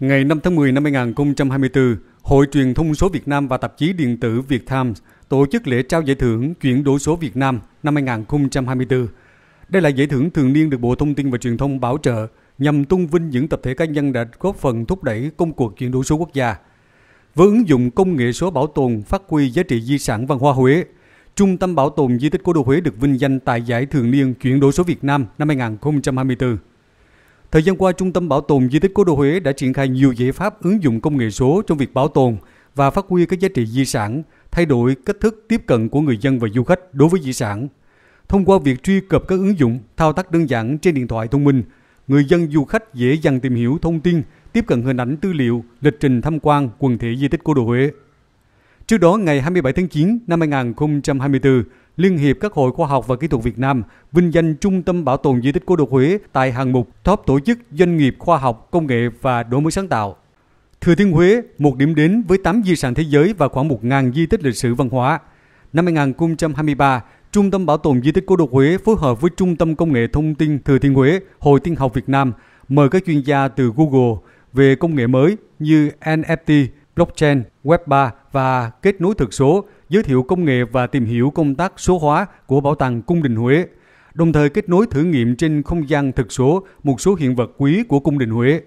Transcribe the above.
Ngày 5 tháng 10 năm 2024, Hội Truyền thông số Việt Nam và tạp chí điện tử Việt Times tổ chức lễ trao giải thưởng chuyển đổi số Việt Nam năm 2024. Đây là giải thưởng thường niên được Bộ Thông tin và Truyền thông bảo trợ nhằm tôn vinh những tập thể cá nhân đã góp phần thúc đẩy công cuộc chuyển đổi số quốc gia. Với ứng dụng công nghệ số bảo tồn phát huy giá trị di sản văn hóa Huế, Trung tâm Bảo tồn Di tích Cố đô Huế được vinh danh tại giải thường niên chuyển đổi số Việt Nam năm 2024. Thời gian qua, Trung tâm Bảo tồn Di tích Cố đô Huế đã triển khai nhiều giải pháp ứng dụng công nghệ số trong việc bảo tồn và phát huy các giá trị di sản, thay đổi cách thức tiếp cận của người dân và du khách đối với di sản. Thông qua việc truy cập các ứng dụng, thao tác đơn giản trên điện thoại thông minh, người dân du khách dễ dàng tìm hiểu thông tin, tiếp cận hình ảnh tư liệu, lịch trình tham quan quần thể di tích cố đô Huế. Trước đó, ngày 27 tháng 9 năm 2024, Liên hiệp các hội khoa học và kỹ thuật Việt Nam vinh danh Trung tâm Bảo tồn di tích cố đô Huế tại hạng mục Top tổ chức doanh nghiệp khoa học, công nghệ và đổi mới sáng tạo. Thừa Thiên Huế, một điểm đến với 8 di sản thế giới và khoảng 1.000 di tích lịch sử văn hóa. Năm 2023, Trung tâm Bảo tồn Di tích Cố đô Huế phối hợp với Trung tâm Công nghệ Thông tin Thừa Thiên Huế, Hội Tiên học Việt Nam mời các chuyên gia từ Google về công nghệ mới như NFT, blockchain, Web3 và kết nối thực số, giới thiệu công nghệ và tìm hiểu công tác số hóa của Bảo tàng Cung đình Huế, đồng thời kết nối thử nghiệm trên không gian thực số một số hiện vật quý của Cung đình Huế.